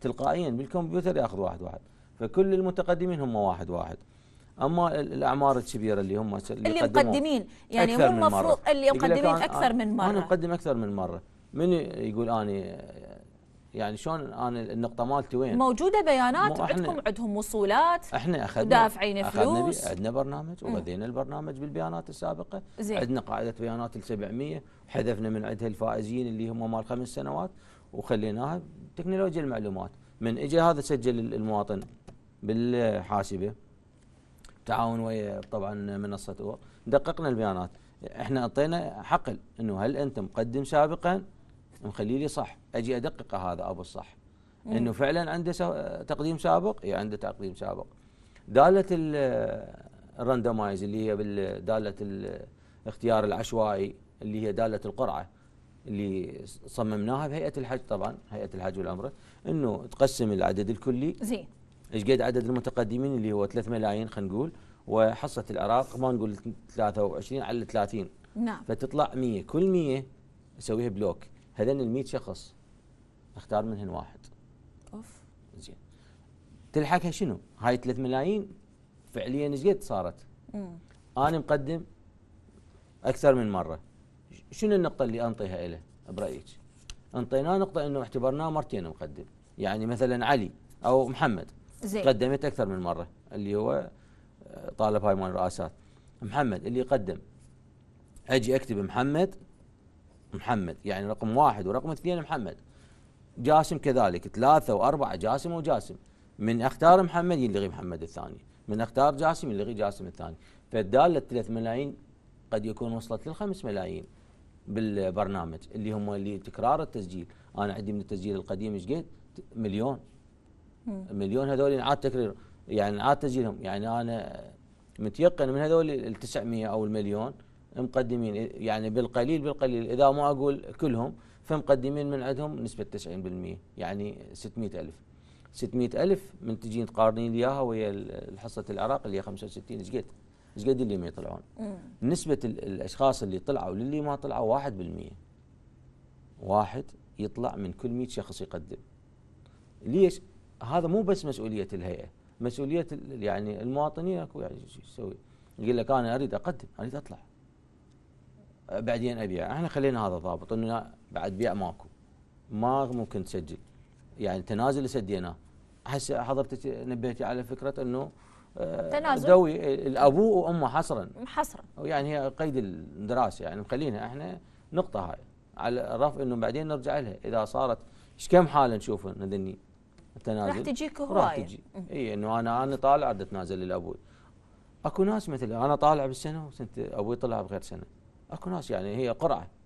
تلقائيا بالكمبيوتر ياخذ واحد واحد فكل المتقدمين هم واحد واحد اما الاعمار الكبيره اللي هم اللي, اللي مقدمين يعني هم المفروض اللي مقدمين آه، اكثر من مره انا مقدم اكثر من مره من يقول اني يعني شلون انا النقطه مالتي وين موجوده بيانات عندكم عندهم وصولات احنا اخذنا دافعين فلوس عندنا برنامج وغذينا البرنامج بالبيانات السابقه زين عندنا قاعده بيانات ال 700 حذفنا من عندها الفائزين اللي هم مال خمس سنوات وخليناها تكنولوجيا المعلومات من اجى هذا سجل المواطن بالحاسبه تعاون ويا طبعا منصه اور دققنا البيانات احنا اعطينا حقل انه هل انت مقدم سابقا مخلي لي صح اجي ادقق هذا ابو الصح انه فعلا عنده تقديم سابق اي عنده تقديم سابق داله الراندمايز اللي هي داله الاختيار العشوائي اللي هي داله القرعه اللي صممناها بهيئه الحج طبعا هيئه الحج والعمره انه تقسم العدد الكلي زين ايش قد عدد المتقدمين اللي هو 3 ملايين خلينا نقول وحصه العراق ما نقول 23 على 30 نعم فتطلع 100 كل 100 اسويها بلوك هذين ال 100 شخص اختار منهم واحد اوف زين تلحقها شنو؟ هاي 3 ملايين فعليا ايش قد صارت؟ مم. انا مقدم اكثر من مره شنو النقطه اللي انطيها له؟ برايك انطيناه نقطه انه اعتبرناه مرتين مقدم يعني مثلا علي او محمد زي. قدمت اكثر من مره اللي هو آه، طالب هاي مال الرئاسات محمد اللي قدم اجي اكتب محمد محمد يعني رقم واحد ورقم اثنين محمد جاسم كذلك ثلاثة وأربعة جاسم وجاسم من اختار محمد يلغي محمد الثاني من اختار جاسم يلغي جاسم الثاني فالدالة 3 ملايين قد يكون وصلت لل 5 ملايين بالبرنامج اللي هم اللي تكرار التسجيل انا عندي من التسجيل القديم ايش قد مليون مليون هذول انعاد تكرير يعني انعاد تسجيلهم يعني انا متيقن من هذول ال 900 او المليون مقدمين يعني بالقليل بالقليل اذا ما اقول كلهم فمقدمين من عندهم نسبه 90% يعني 600000 600000 من تجين تقارنين لي اياها ويا حصه العراق اللي هي 65 ايش قد؟ ايش قد اللي ما يطلعون نسبة الأشخاص اللي طلعوا للي ما طلعوا واحد بالمية واحد يطلع من كل 100 شخص يقدم ليش؟ هذا مو بس مسؤولية الهيئة مسؤولية يعني المواطنين اكو يعني شو يسوي؟ يقول لك أنا أريد أقدم أريد أطلع بعدين أبيع احنا خلينا هذا ضابط أنه بعد بيع ماكو ما ممكن تسجل يعني تنازل سديناه هسه حضرتك نبهتي على فكرة أنه تنازل دوي الابو وامه حصرا حصرا يعني هي قيد الدراسه يعني مخلينها احنا نقطه هاي على الرف انه بعدين نرجع لها اذا صارت ايش كم حاله نشوف ندني التنازل راح تجيك هوايه راح تجي اي انه انا انا طالع بدي اتنازل لابوي اكو ناس مثل انا طالع بالسنه وسنت ابوي طلع بغير سنه اكو ناس يعني هي قرعه